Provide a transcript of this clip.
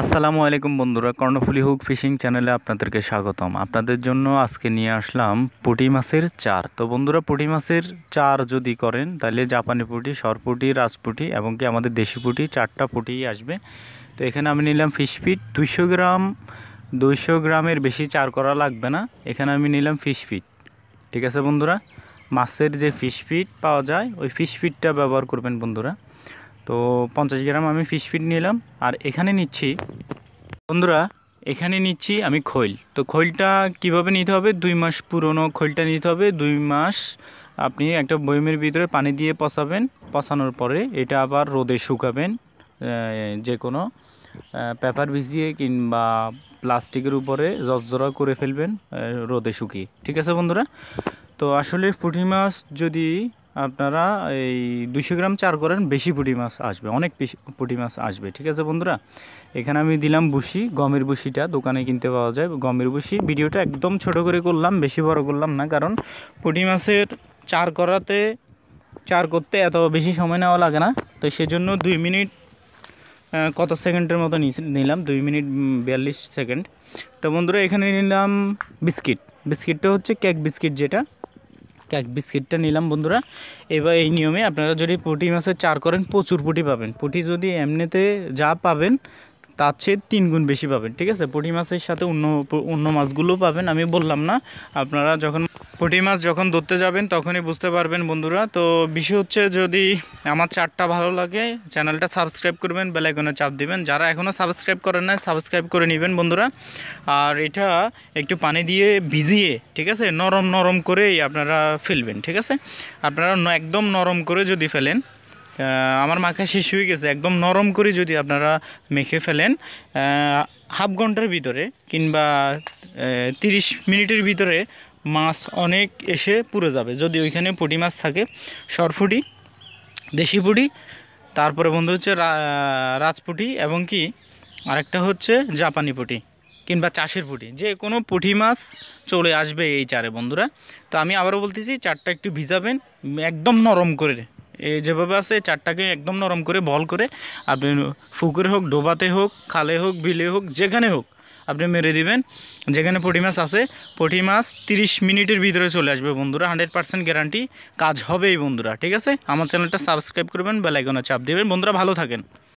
আসসালামু আলাইকুম বন্ধুরা কর্ণফুলি হুক ফিশিং চ্যানেলে আপনাদেরকে স্বাগতম আপনাদের জন্য আজকে নিয়ে আসলাম পুঁটি মাছের চার তো বন্ধুরা পুঁটি মাছের চার যদি করেন তাহলে জাপানি পুঁটি সরপুটি রাজপুটি এবং কি আমাদের দেশি পুঁটি চারটা পুটি আসবে তো এখানে আমি নিলাম ফিশ ফিট দুইশো গ্রাম দুইশো গ্রামের বেশি চার করা লাগবে না এখানে আমি নিলাম ফিশ ফিট ঠিক আছে বন্ধুরা মাছের যে ফিশ ফিট পাওয়া যায় ওই ফিশ ফিটটা ব্যবহার করবেন বন্ধুরা তো পঞ্চাশ গ্রাম আমি ফিশ ফিট নিলাম আর এখানে নিচ্ছি বন্ধুরা এখানে নিচ্ছি আমি খৈল তো খৈলটা কিভাবে নিতে হবে দুই মাস পুরনো খৈলটা নিতে হবে দুই মাস আপনি একটা বয়মের ভিতরে পানি দিয়ে পচাবেন পচানোর পরে এটা আবার রোদে শুকাবেন যে কোনো পেপার ভিজিয়ে কিংবা প্লাস্টিকের উপরে জজরা করে ফেলবেন রোদে শুকিয়ে ঠিক আছে বন্ধুরা তো আসলে পুঁটি মাছ যদি আপনারা এই দুশো গ্রাম চার করেন বেশি পুঁটি মাছ আসবে অনেক পুঁটি মাছ আসবে ঠিক আছে বন্ধুরা এখানে আমি দিলাম বুসি গমের বুসিটা দোকানে কিনতে পাওয়া যায় গমের বুসি ভিডিওটা একদম ছোট করে করলাম বেশি বড় করলাম না কারণ পুঁটি মাছের চার করাতে চার করতে এত বেশি সময় নেওয়া লাগে না তো সেজন্য দুই মিনিট কত সেকেন্ডের মতো নিলাম দুই মিনিট বিয়াল্লিশ সেকেন্ড তো বন্ধুরা এখানে নিলাম বিস্কিট বিস্কিটটা হচ্ছে কেক বিস্কিট যেটা এক বিস্কিটটা নিলাম বন্ধুরা এবার এই নিয়মে আপনারা যদি পুঁটি মাছের চার করেন প্রচুর পুঁটি পাবেন পুঁটি যদি এমনিতে যা পাবেন তার চেয়ে তিন গুণ বেশি পাবেন ঠিক আছে পুঁটি মাছের সাথে অন্য অন্য মাছগুলো পাবেন আমি বললাম না আপনারা যখন পুঁটি মাছ যখন ধরতে যাবেন তখনই বুঝতে পারবেন বন্ধুরা তো বিষয় হচ্ছে যদি আমার চারটা ভালো লাগে চ্যানেলটা সাবস্ক্রাইব করবেন বেলাইকনে চাপ দিবেন যারা এখনও সাবস্ক্রাইব করেন না সাবস্ক্রাইব করে নেবেন বন্ধুরা আর এটা একটু পানি দিয়ে ভিজিয়ে ঠিক আছে নরম নরম করেই আপনারা ফেলবেন ঠিক আছে আপনারা একদম নরম করে যদি ফেলেন আমার মাখা শেষ হয়ে গেছে একদম নরম করে যদি আপনারা মেখে ফেলেন হাফ ঘন্টার ভিতরে কিংবা তিরিশ মিনিটের ভিতরে মাছ অনেক এসে পুড়ে যাবে যদি ওইখানে পুঁটি মাছ থাকে সরফুটি দেশি পুঁটি তারপরে বন্ধু হচ্ছে রাজপুটি এবং কি আরেকটা হচ্ছে জাপানি পুঁটি কিংবা চাষের পুঁটি যে কোনো পুঁটি মাছ চলে আসবে এই চারে বন্ধুরা তো আমি আবারও বলতেছি চারটা একটু ভিজাবেন একদম নরম করে এই যেভাবে আছে চারটাকে একদম নরম করে বল করে আপনি পুকুরে হোক ডোবাতে হোক খালে হোক বিলে হোক যেখানে হোক আপনি মেরে দিবেন যেখানে পটি মাছ আছে পটি মাছ তিরিশ মিনিটের ভিতরে চলে আসবে বন্ধুরা হান্ড্রেড পার্সেন্ট গ্যারান্টি কাজ হবেই বন্ধুরা ঠিক আছে আমার চ্যানেলটা সাবস্ক্রাইব করবেন বেলাইকনে চাপ দেবেন বন্ধুরা ভালো থাকেন